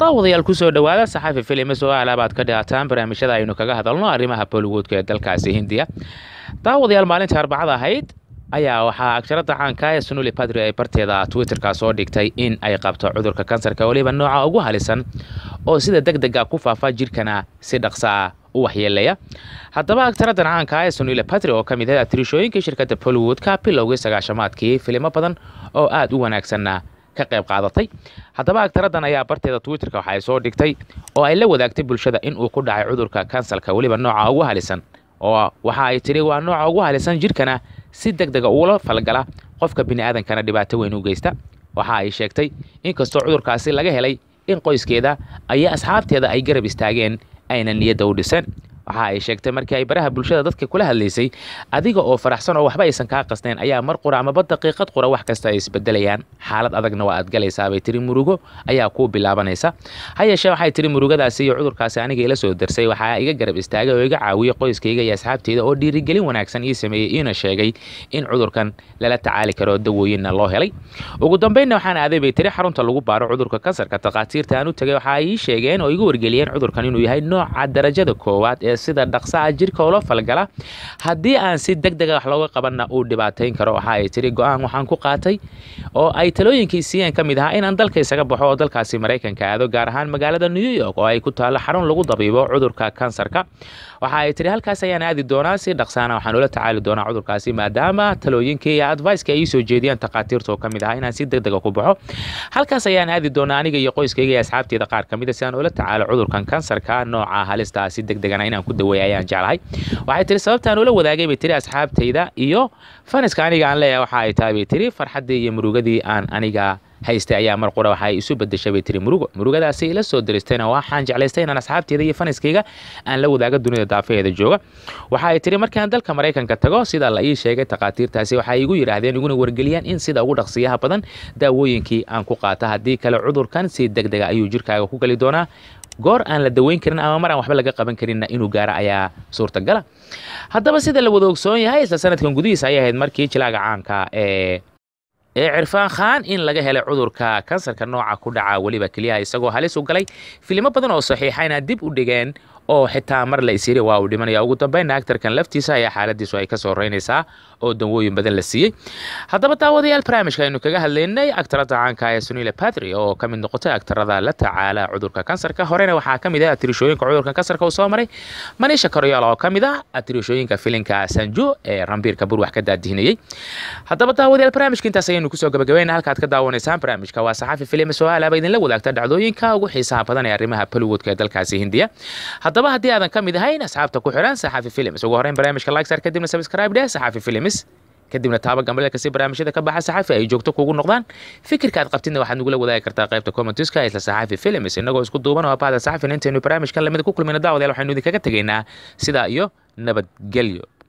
daawadayaal kusoo dhowaada saxafi filimis oo alaabaad ka dhaataan barnaamijyada aynu kaga hadalno arrimaha bollywoodka ee dalkaasi hindiya daawadayaal maalinta arbacada ahayd ayaa waxaa agjarada caanka ee sunuli badri ay barteeda twitterka soo dhigtay in ay qabto cudurka kansarka weliba nooca ugu halisan oo sida degdega ku faafa jirhkana si dhaqsaa u waxyeelaya haddaba agtaradan caanka ee sunile batri oo ka mid ah atirishooyinkii shirkadda bollywoodka bilowgii sagaashamaadkii filimo badan oo aad u wanaagsanna ka qayb qaadatay haddaba agtaradan ayaa barteeda twitterka waxa ay soo dhigtay oo ay la wadaagtay bulshada in uu ku dhacay cudurka kansalka weliba nooca ugu halisan oo waxa ay tiri waa nooca ugu halisan jidhkana si deg dega ugula falgala qofka bini aadankana dhibaato weyn u geysta waxa ay sheegtay inkastoo cudurkaasi laga helay in qoyskeeda ayaa asxaabteeda ay garab istaageen ayna niyadda u dhiseen waxa ay sheegtay markii ay baraha bulshada dadka kula hadlaysay adiga oo faraxsan oo waxba aysan kaa qasnayn ayaa mar qura amaba daqiiqad qura wax kasta ay isbedelayaan xaalad adagna waa aad bay tiri murugo ayaa kuu bilaabanaysa ha yeeshee waxay tiri murugadaasi iyo cudurkaasi aniga ila soo darsay waxaa iga garab istaagay oo iga caawiyey qoyskayga iyo asxaabteyda oo dhiirigelin wanaagsan ii sameeyey iina sheegay in cudurkan lala tacaali karo dawooyinna loo helay ugu dambaynna waxaan aaday bay tiri xarunta lagu baaro cudurka kansarka takhaatiirta aan u tegay waxaa ii sheegeen oo igu wargeliyeen cudurkan inuu yahay nooca darajada koowaad ee ee sida dhaqsaha jirka ula falgala haddii aan si deg dega ah wax looga qabanna uu dhibaatayn karo waxa ay tiri go-aan waxaan ku qaatay oo ay talooyinkii siiyeen ka mid ahaa inaan dalka isaga baxo oo dalkaasi maraykanka aado gaar ahaan magaalada new york oo ay ku taallo xarun lagu dabiibo cudurka kansarka waxa ay tiri halkaas ayaan aadi doonaa si dhaqsaana waxaan ula tacaali doonaa cudurkaasi maadaama talooyinkii iyo adviceka ay ii jeediyeen taqaatiirta ka mid ahaa inaan si deg dega ah ku baxo halkaas ayaan aadi doonaa aniga iyo qoyskayga iyo asxaabteeda qaar ka mid ah, si aan ula tacaalo cudurkan kansarka nooca halistaasi deg degana inaan aan ku daweey ayaan jeclahay waxay tiri sababtaan ula wadaagay bay tiri asxaabtayda iyo faniska aniga aan leeyahay waxa ay tahay bay tiri farxaddii iyo murugadii aan aniga haystay ayaa mar qura waxaay isu bedeshay bay tiri murugo murugadaasi ila soo daristayna waxaan jeclaystay inaan asxaabteeda iyo faniskayga aan la wadaago dunida daafaheeda jooga waxa ay tiri markaan dalka maraykanka tago sida la ii sheegay takhaatiirtaasi waxay igu yidhaahdeen iguna wargeliyaan in sida ugu dhaqsiyaha badan daawooyinkii aan ku qaata haddii kale cudurkan si deg dega ah ayuu jirkaaga ku geli doonaa goor aan la daweyn karin ama mar aan waxba laga qaban karinna inuu gaaro ayaa suurtagala haddaba sida la wada ogsoon yahay isla sanadkan gudihiisa ayay ahayd markii jilaaga caanka ee ee cirfaan khaan in laga helay cudurka kansarka nooca ku dhaca weliba keliyaha isagoo halis u galay filimo badan oo saxiixayna dib u dhigeen oo xitaa mar la isyiri waa uu dhimanaya ugu dambeynna actarkan laftiisa ayaa xaaladiisu ay ka reynaysaa oo danwooyin badan la siiyey haddaba daawadayaal barnaamijka aynu kaga hadlaynay actarada caanka ah ee sunila badri oo ka mid noqotay actarada la tacaala cudurka kansarka horena waxaa ka mid ah atirishooyinka cudurka kansarka uu soo maray manisha koryool oo ka mid ah atirishooyinka filinka sanjo ee rambiirka bur ka daadihinayey haddaba daawadayaal barnaamijka intaas ayaynu kusoo gabagabayna halkaad ka daawanaysaan barnaamijka waa saxafi filime so-aalaaba idinla wadaagta dhacdooyinka ugu xiisaha badan ee arrimaha ballywoodka ee dalkaasi hindiya هدبا هدي هذا كم إذا هينا سحبت كو حران سحافي فيلمس وقو هرين برامش كلايك سار كدبنا سبسكرايب ده سحافي فيلمس كدبنا تابا قمبلا كسي برامش إذا كبها سحافي أي جوكتو كوغو نغضان فكر كاد قبتين واحد نقول وذاي كرتا قيبتا كومنتوس كا إسلا سحافي فيلمس إنه قوز كدوبا نوا بعد سحافي ننتينو برامش كلا مدكو كل من الدعوة يلو حنو دي كاكتا جينا سيدا إيو نبت جليو